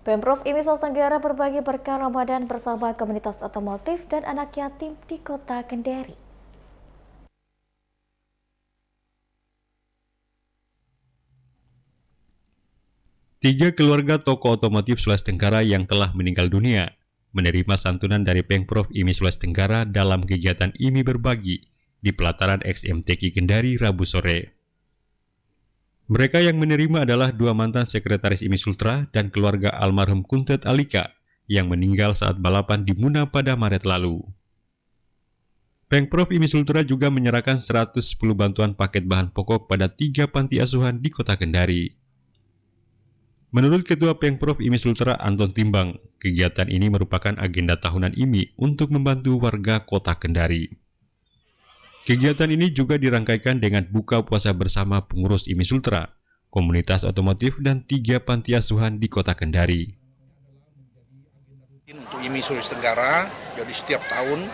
Pemprov Imi Tenggara berbagi berkah Ramadan bersama komunitas otomotif dan anak yatim di kota Kendari. Tiga keluarga toko otomotif Sulawesi Tenggara yang telah meninggal dunia menerima santunan dari Pemprov IMI Sulawesi Tenggara dalam kegiatan IMI Berbagi di pelataran XMTK Kendari Rabu sore. Mereka yang menerima adalah dua mantan sekretaris IMI Sultra dan keluarga almarhum Kuntet Alika yang meninggal saat balapan di Muna pada Maret lalu. Pengprov IMI Sultra juga menyerahkan 110 bantuan paket bahan pokok pada tiga panti asuhan di kota Kendari. Menurut Ketua Pengprov IMI Sultra Anton Timbang, kegiatan ini merupakan agenda tahunan IMI untuk membantu warga kota Kendari. Kegiatan ini juga dirangkaikan dengan buka puasa bersama pengurus IMI Sultra, komunitas otomotif dan tiga panti asuhan di kota Kendari. Untuk IMI Sulawesi Tenggara, jadi setiap tahun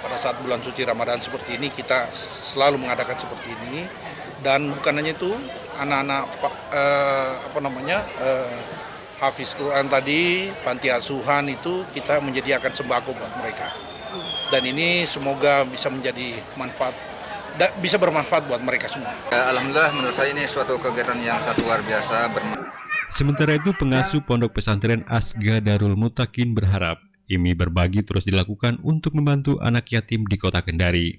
pada saat bulan suci Ramadan seperti ini kita selalu mengadakan seperti ini dan bukan hanya itu anak-anak eh, apa namanya eh, hafiz Quran tadi panti asuhan itu kita menyediakan sembako buat mereka dan ini semoga bisa menjadi manfaat bisa bermanfaat buat mereka semua. Ya, Alhamdulillah menurut saya ini suatu kegiatan yang satu luar biasa. Sementara itu pengasuh pondok pesantren Asga Darul Mutakin berharap ini berbagi terus dilakukan untuk membantu anak yatim di kota Kendari.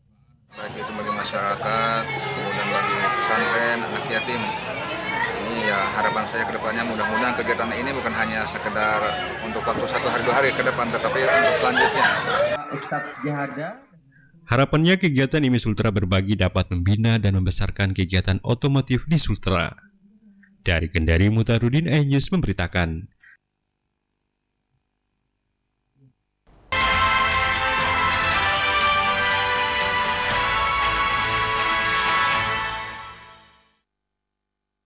Baik itu bagi masyarakat, kemudian bagi pesantren, anak yatim. Ini ya harapan saya ke depannya mudah-mudahan kegiatan ini bukan hanya sekedar untuk waktu satu hari dua hari ke depan, tetapi untuk selanjutnya. Ustadz Harapannya kegiatan IMI Sultra berbagi dapat membina dan membesarkan kegiatan otomotif di Sultra. Dari Kendari Mutarudin Ayus memberitakan.